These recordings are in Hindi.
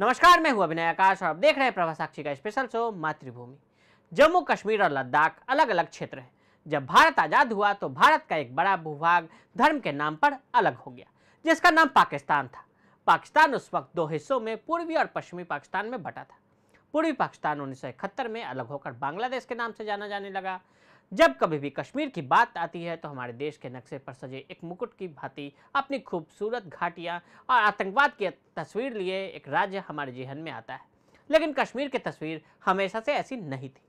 नमस्कार मैं हूं अभिनय आकाश और आप देख रहे हैं प्रभा साक्षी का स्पेशल शो मातृभूमि जम्मू कश्मीर और लद्दाख अलग अलग क्षेत्र है जब भारत आज़ाद हुआ तो भारत का एक बड़ा भूभाग धर्म के नाम पर अलग हो गया जिसका नाम पाकिस्तान था पाकिस्तान उस वक्त दो हिस्सों में पूर्वी और पश्चिमी पाकिस्तान में बटा था पूर्वी पाकिस्तान उन्नीस में अलग होकर बांग्लादेश के नाम से जाना जाने लगा जब कभी भी कश्मीर की बात आती है तो हमारे देश के नक्शे पर सजे एक मुकुट की भांति अपनी खूबसूरत घाटियाँ और आतंकवाद की तस्वीर लिए एक राज्य हमारे जेहन में आता है लेकिन कश्मीर की तस्वीर हमेशा से ऐसी नहीं थी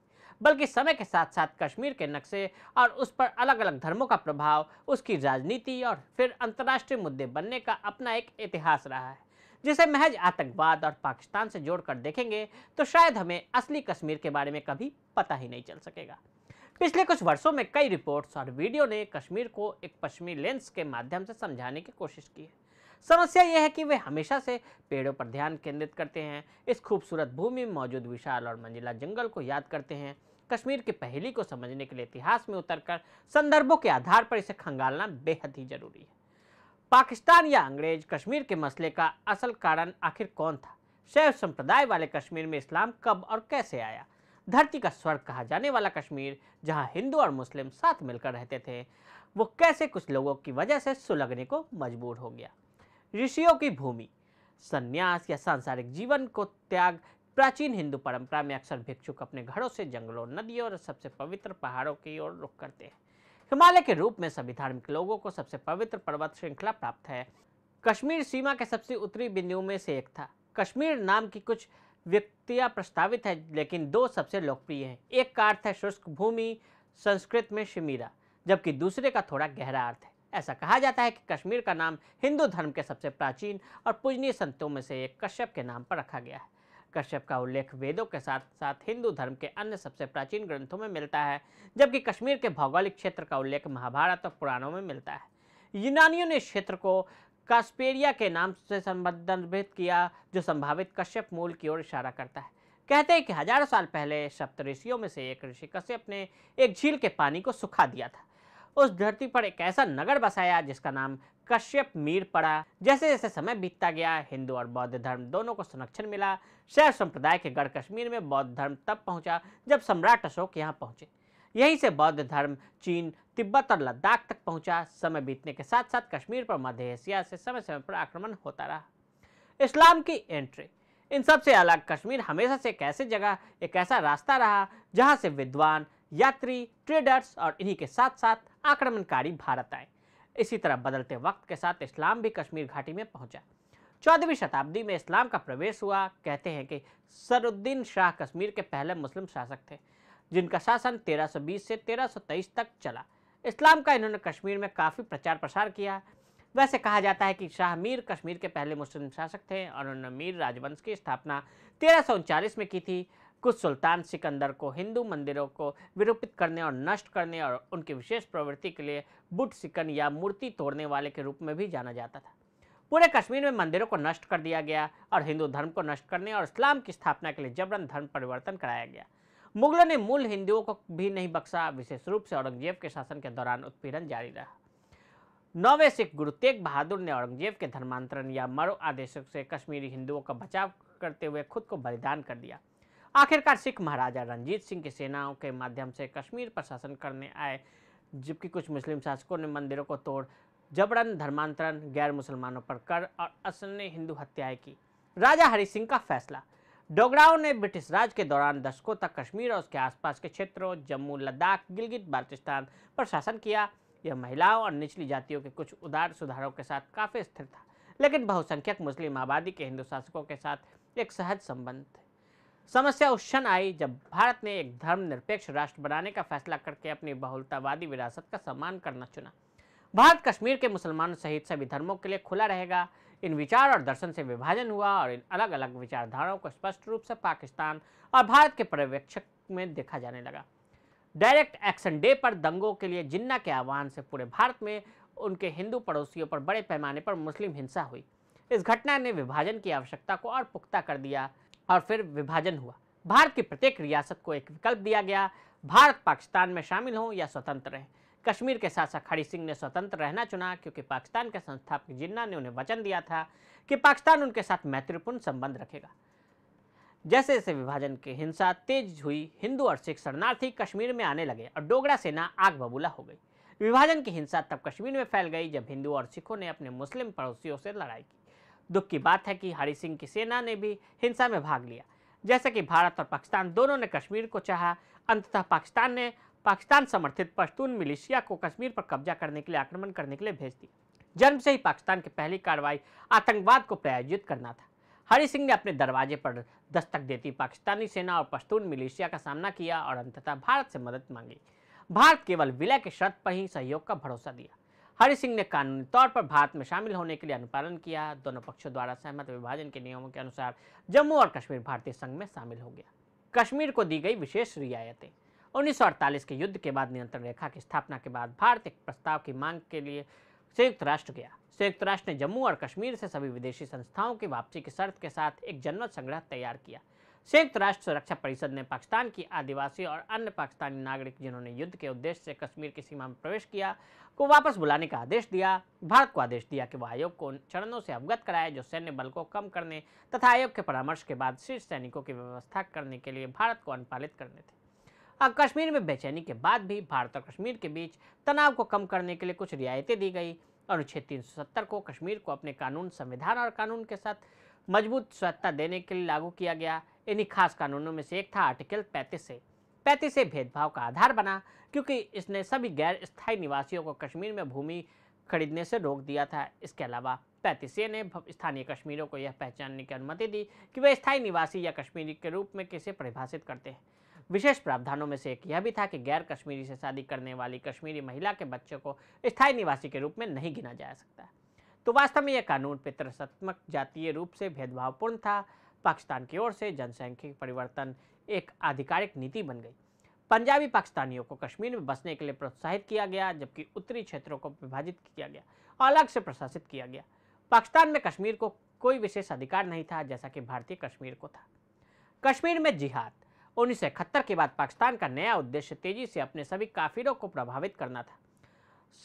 बल्कि समय के साथ साथ कश्मीर के नक्शे और उस पर अलग अलग धर्मों का प्रभाव उसकी राजनीति और फिर अंतर्राष्ट्रीय मुद्दे बनने का अपना एक इतिहास रहा है जिसे महज आतंकवाद और पाकिस्तान से जोड़कर देखेंगे तो शायद हमें असली कश्मीर के बारे में कभी पता ही नहीं चल सकेगा पिछले कुछ वर्षों में कई रिपोर्ट्स और वीडियो ने कश्मीर को एक पश्चिमी लेंस के माध्यम से समझाने की कोशिश की है समस्या यह है कि वे हमेशा से पेड़ों पर ध्यान केंद्रित करते हैं इस खूबसूरत भूमि में मौजूद विशाल और मंजिला जंगल को याद करते हैं कश्मीर की पहली को समझने के लिए इतिहास में उतरकर संदर्भों के आधार पर इसे खंगालना बेहद ही जरूरी है पाकिस्तान या अंग्रेज कश्मीर के मसले का असल कारण आखिर कौन था शैव संप्रदाय वाले कश्मीर में इस्लाम कब और कैसे आया धरती का स्वर्ग कहा जाने वाला कश्मीर जहां हिंदू और मुस्लिम साथ मिलकर रहते थे वो कैसे कुछ लोगों की वजह से सुलगने को मजबूर हो गया ऋषियों की भूमि संन्यास या सांसारिक जीवन को त्याग प्राचीन हिंदू परंपरा में अक्सर भिक्षुक अपने घरों से जंगलों नदियों और सबसे पवित्र पहाड़ों की ओर रुख करते हैं हिमालय के रूप में सभी धार्मिक लोगों को सबसे पवित्र पर्वत श्रृंखला प्राप्त है कश्मीर सीमा के सबसे उत्तरी बिंदुओं में से एक था कश्मीर नाम की कुछ व्यक्तियाँ प्रस्तावित हैं लेकिन दो सबसे लोकप्रिय हैं एक का अर्थ है शुष्क भूमि संस्कृत में शिमीरा जबकि दूसरे का थोड़ा गहरा अर्थ है ऐसा कहा जाता है कि कश्मीर का नाम हिंदू धर्म के सबसे प्राचीन और पूजनीय संतों में से एक कश्यप के नाम पर रखा गया है कश्यप का उल्लेख वेदों के साथ साथ हिंदू धर्म के अन्य सबसे प्राचीन ग्रंथों में मिलता है जबकि कश्मीर के भौगोलिक क्षेत्र का उल्लेख महाभारत और पुराणों में मिलता है यूनानियों ने क्षेत्र को कास्पेरिया के नाम से संबंधित किया जो संभावित कश्यप मूल की ओर इशारा करता है कहते हैं कि हजारों साल पहले सप्त ऋषियों में से एक ऋषि कश्यप ने एक झील के पानी को सुखा दिया था उस धरती पर एक ऐसा नगर बसाया जिसका नाम कश्यप मीर पड़ा जैसे जैसे समय बीतता गया हिंदू और बौद्ध धर्म दोनों को संरक्षण मिला शैव संप्रदाय के गढ़ कश्मीर में बौद्ध धर्म तब पहुंचा जब सम्राट अशोक यहाँ पहुंचे यहीं से बौद्ध धर्म चीन तिब्बत और लद्दाख तक पहुंचा समय बीतने के साथ साथ कश्मीर पर मध्य एशिया से समय समय पर आक्रमण होता रहा इस्लाम की एंट्री इन सबसे अलग कश्मीर हमेशा से एक ऐसी जगह एक ऐसा रास्ता रहा जहां से विद्वान यात्री ट्रेडर्स और इन्हीं के साथ साथ आक्रमणकारी भारत आए इसी तरह बदलते वक्त के साथ इस्लाम भी कश्मीर घाटी में पहुंचा चौदहवीं शताब्दी में इस्लाम का प्रवेश हुआ कहते हैं कि सरुद्दीन शाह कश्मीर के पहले मुस्लिम शासक थे जिनका शासन 1320 से 1323 तक चला इस्लाम का इन्होंने कश्मीर में काफ़ी प्रचार प्रसार किया वैसे कहा जाता है कि शाह मीर कश्मीर के पहले मुस्लिम शासक थे और उन्होंने मीर राजवंश की स्थापना तेरह में की थी कुछ सुल्तान सिकंदर को हिंदू मंदिरों को विरूपित करने और नष्ट करने और उनकी विशेष प्रवृत्ति के लिए बुट सिकन या मूर्ति तोड़ने वाले के रूप में भी जाना जाता था पूरे कश्मीर में मंदिरों को नष्ट कर दिया गया और हिंदू धर्म को नष्ट करने और इस्लाम की स्थापना के लिए जबरन धर्म परिवर्तन कराया गया मुगलों ने मूल हिंदुओं को भी नहीं बख्शा विशेष रूप से औरंगजेब के शासन के दौरान उत्पीड़न जारी रहा नौवे सिख गुरु तेग बहादुर ने औरंगजेब के धर्मांतरण या मरो आदेशों से कश्मीरी हिंदुओं का बचाव करते हुए खुद को बलिदान कर दिया आखिरकार सिख महाराजा रंजीत सिंह की सेनाओं के माध्यम से कश्मीर पर शासन करने आए जबकि कुछ मुस्लिम शासकों ने मंदिरों को तोड़ जबरन धर्मांतरण गैर मुसलमानों पर कर और असन्य हिंदू हत्याएं की राजा हरि सिंह का फैसला डोगराओं ने ब्रिटिश राज के दौरान दशकों तक कश्मीर और उसके आसपास के क्षेत्रों जम्मू लद्दाख गिलगित बाल्टिस्तान पर शासन किया यह महिलाओं और निचली जातियों के कुछ उदार सुधारों के साथ काफ़ी स्थिर था लेकिन बहुसंख्यक मुस्लिम आबादी के हिंदू शासकों के साथ एक सहज संबंध थे समस्या उस क्षण आई जब भारत ने एक धर्मनिरपेक्ष राष्ट्र बनाने का फैसला करके अपनी बहुलतावादी विरासत का सम्मान करना चुना भारत कश्मीर के मुसलमानों सहित सभी धर्मों के लिए खुला रहेगा इन विचार और दर्शन से विभाजन हुआ और इन अलग अलग विचारधाराओं को स्पष्ट रूप से पाकिस्तान और भारत के पर्यवेक्षक में देखा जाने लगा डायरेक्ट एक्शन डे पर दंगों के लिए जिन्ना के आह्वान से पूरे भारत में उनके हिंदू पड़ोसियों पर बड़े पैमाने पर मुस्लिम हिंसा हुई इस घटना ने विभाजन की आवश्यकता को और पुख्ता कर दिया और फिर विभाजन हुआ भारत की प्रत्येक रियासत को एक विकल्प दिया गया भारत पाकिस्तान में शामिल हों या स्वतंत्र रहें कश्मीर के शासक खड़ी सिंह ने स्वतंत्र रहना चुना क्योंकि पाकिस्तान के संस्थापक जिन्ना ने उन्हें वचन दिया था कि पाकिस्तान उनके साथ मैत्रीपूर्ण संबंध रखेगा जैसे जैसे विभाजन की हिंसा तेज हुई हिंदू और सिख शरणार्थी कश्मीर में आने लगे और डोगरा सेना आग बबूला हो गई विभाजन की हिंसा तब कश्मीर में फैल गई जब हिंदू और सिखों ने अपने मुस्लिम पड़ोसियों से लड़ाई की दुख की बात है कि हरि सिंह की सेना ने भी हिंसा में भाग लिया जैसे कि भारत और पाकिस्तान दोनों ने कश्मीर को चाहा अंततः पाकिस्तान ने पाकिस्तान समर्थित पश्तून मिलिशिया को कश्मीर पर कब्जा करने के लिए आक्रमण करने के लिए भेज दिया जन्म से ही पाकिस्तान की पहली कार्रवाई आतंकवाद को प्रायोजित करना था हरि सिंह ने अपने दरवाजे पर दस्तक देती पाकिस्तानी सेना और पश्तून मिलिशिया का सामना किया और अंततः भारत से मदद मांगी भारत केवल विलय के शर्त पर ही सहयोग का भरोसा दिया हरि सिंह ने कानूनी तौर पर भारत में शामिल होने के लिए अनुपालन किया दोनों पक्षों द्वारा सहमत विभाजन के नियमों के अनुसार जम्मू और कश्मीर भारतीय संघ में शामिल हो गया कश्मीर को दी गई विशेष रियायतें 1948 के युद्ध के बाद नियंत्रण रेखा की स्थापना के बाद भारत एक प्रस्ताव की मांग के लिए संयुक्त राष्ट्र गया संयुक्त राष्ट्र ने जम्मू और कश्मीर से सभी विदेशी संस्थाओं की वापसी की शर्त के साथ एक जनमत संग्रह तैयार किया संयुक्त राष्ट्र सुरक्षा परिषद ने पाकिस्तान की आदिवासी और अन्य पाकिस्तानी नागरिक जिन्होंने युद्ध के उद्देश्य से कश्मीर की सीमा में प्रवेश किया को वापस बुलाने का आदेश दिया भारत को आदेश दिया कि वह आयोग को उन चरणों से अवगत कराए जो सैन्य बल को कम करने तथा आयोग के परामर्श के बाद शीर्ष सैनिकों की व्यवस्था करने के लिए भारत को अनुपालित करने थे अब कश्मीर में बेचैनी के बाद भी भारत और कश्मीर के बीच तनाव को कम करने के लिए कुछ रियायतें दी गई अनुच्छेद 370 को कश्मीर को अपने कानून संविधान और कानून के साथ मजबूत स्वायत्ता देने के लिए लागू किया गया इन्हीं खास कानूनों में से एक था आर्टिकल पैंतीस से पैंतीस से भेदभाव का आधार बना क्योंकि इसने सभी गैर स्थायी निवासियों को कश्मीर में भूमि खरीदने से रोक दिया था इसके अलावा पैंतीस ने स्थानीय कश्मीरों को यह पहचानने की अनुमति दी कि वे स्थायी निवासी या कश्मीरी के रूप में किसे परिभाषित करते हैं विशेष प्रावधानों में से एक यह भी था कि गैर कश्मीरी से शादी करने वाली कश्मीरी महिला के बच्चों को स्थायी निवासी के रूप में नहीं गिना जा सकता तो वास्तव में यह कानून पितृसत्मक जातीय रूप से भेदभावपूर्ण था पाकिस्तान की ओर से जनसंख्यक परिवर्तन एक आधिकारिक नीति बन गई पंजाबी पाकिस्तानियों को कश्मीर में बसने के लिए प्रोत्साहित किया गया जबकि उत्तरी क्षेत्रों को विभाजित किया गया और अलग से प्रशासित किया गया पाकिस्तान में कश्मीर को कोई विशेष अधिकार नहीं था जैसा कि भारतीय कश्मीर को था कश्मीर में जिहाद उन्नीस के बाद पाकिस्तान का नया उद्देश्य तेजी से अपने सभी काफिरों को प्रभावित करना था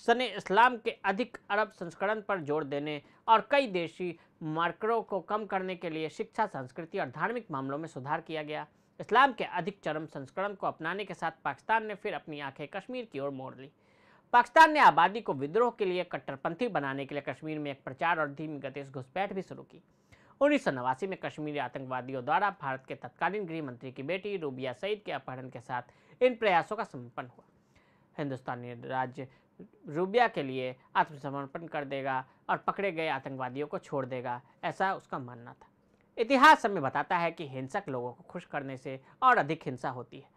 सने इस्लाम के अधिक अरब संस्करण पर जोर देने और कई देशी मार्करों को कम करने के लिए शिक्षा संस्कृति और धार्मिक मामलों में सुधार किया गया इस्लाम के अधिक चरम संस्करण को अपनाने के साथ पाकिस्तान ने फिर अपनी आंखें कश्मीर की ओर मोड़ ली पाकिस्तान ने आबादी को विद्रोह के लिए कट्टरपंथी बनाने के लिए कश्मीर में एक प्रचार और धीमी गति से घुसपैठ भी शुरू की उन्नीस सौ में कश्मीरी आतंकवादियों द्वारा भारत के तत्कालीन गृह मंत्री की बेटी रूबिया सईद के अपहरण के साथ इन प्रयासों का समर्पण हुआ हिंदुस्तानी राज्य रूबिया के लिए आत्मसमर्पण कर देगा और पकड़े गए आतंकवादियों को छोड़ देगा ऐसा उसका मानना था इतिहास हमें बताता है कि हिंसक लोगों को खुश करने से और अधिक हिंसा होती है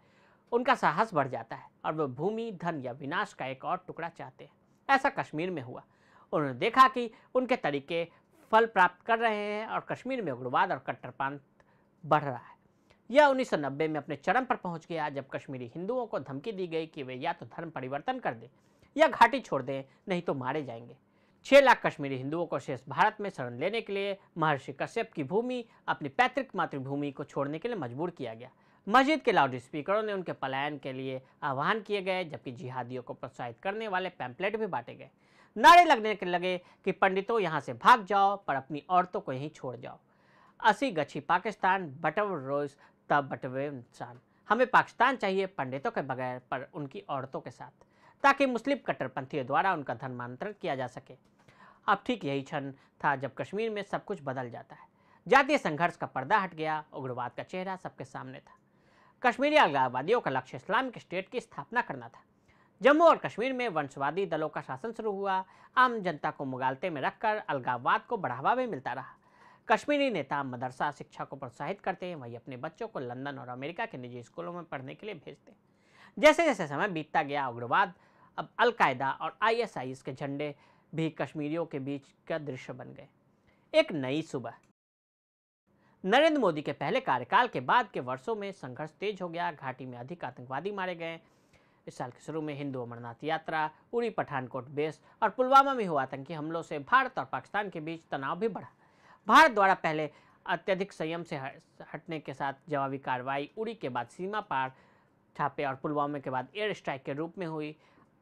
उनका साहस बढ़ जाता है और वह भूमि धन या विनाश का एक और टुकड़ा चाहते हैं ऐसा कश्मीर में हुआ उन्होंने देखा कि उनके तरीके फल प्राप्त कर रहे हैं और कश्मीर में उग्रवाद और कट्टरपंथ बढ़ रहा है यह 1990 में अपने चरम पर पहुंच गया जब कश्मीरी हिंदुओं को धमकी दी गई कि वे या तो धर्म परिवर्तन कर दें या घाटी छोड़ दें नहीं तो मारे जाएंगे छः लाख कश्मीरी हिंदुओं को शेष भारत में शरण लेने के लिए महर्षि कश्यप की भूमि अपनी पैतृक मातृभूमि को छोड़ने के लिए मजबूर किया गया मस्जिद के लाउड स्पीकरों ने उनके पलायन के लिए आह्वान किए गए जबकि जिहादियों को प्रोत्साहित करने वाले पैम्पलेट भी बांटे गए नारे लगने के लगे कि पंडितों यहाँ से भाग जाओ पर अपनी औरतों को यहीं छोड़ जाओ असी गछी पाकिस्तान बटव रोज तब बटवे इंसान हमें पाकिस्तान चाहिए पंडितों के बगैर पर उनकी औरतों के साथ ताकि मुस्लिम कट्टरपंथियों द्वारा उनका धर्मांतरण किया जा सके अब ठीक यही क्षण था जब कश्मीर में सब कुछ बदल जाता है जातीय संघर्ष का पर्दा हट गया उग्रवाद का चेहरा सबके सामने था कश्मीरी अलगावादियों का लक्ष्य इस्लामिक स्टेट की स्थापना करना था जम्मू और कश्मीर में वंशवादी दलों का शासन शुरू हुआ आम जनता को मुगालते में रखकर अलगाववाद को बढ़ावा भी मिलता रहा कश्मीरी नेता मदरसा शिक्षा को प्रोत्साहित करते हैं वहीं अपने बच्चों को लंदन और अमेरिका के निजी स्कूलों में पढ़ने के लिए भेजते हैं जैसे जैसे समय बीतता गया उग्रवाद अब अलकायदा और आईएसआईएस के झंडे भी कश्मीरियों के बीच का दृश्य बन गए एक नई सुबह नरेंद्र मोदी के पहले कार्यकाल के बाद के वर्षों में संघर्ष तेज हो गया घाटी में अधिक आतंकवादी मारे गए इस साल के शुरू में हिंदू अमरनाथ यात्रा उड़ी पठानकोट बेस और पुलवामा में हुआ आतंकी हमलों से भारत और पाकिस्तान के बीच तनाव भी बढ़ा भारत द्वारा पहले अत्यधिक संयम से हटने के साथ जवाबी कार्रवाई उड़ी के बाद सीमा पार छापे और पुलवामा के बाद एयर स्ट्राइक के रूप में हुई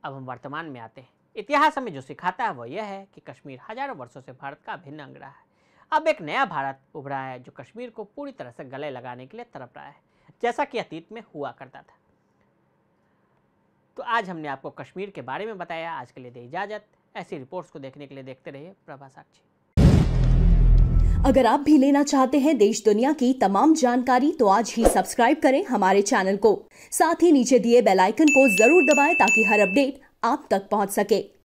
अब हम वर्तमान में आते हैं इतिहास हमें जो सिखाता है वह यह है कि कश्मीर हजारों वर्षों से भारत का अभिन्न अंग रहा है अब एक नया भारत उभरा है जो कश्मीर को पूरी तरह से गले लगाने के लिए तरप रहा है जैसा कि अतीत में हुआ करता था तो आज हमने आपको कश्मीर के बारे में बताया आज के लिए दे इजाज़त ऐसी रिपोर्ट्स को देखने के लिए देखते रहिए प्रभा साक्षी अगर आप भी लेना चाहते हैं देश दुनिया की तमाम जानकारी तो आज ही सब्सक्राइब करें हमारे चैनल को साथ ही नीचे दिए बेल आइकन को जरूर दबाएं ताकि हर अपडेट आप तक पहुंच सके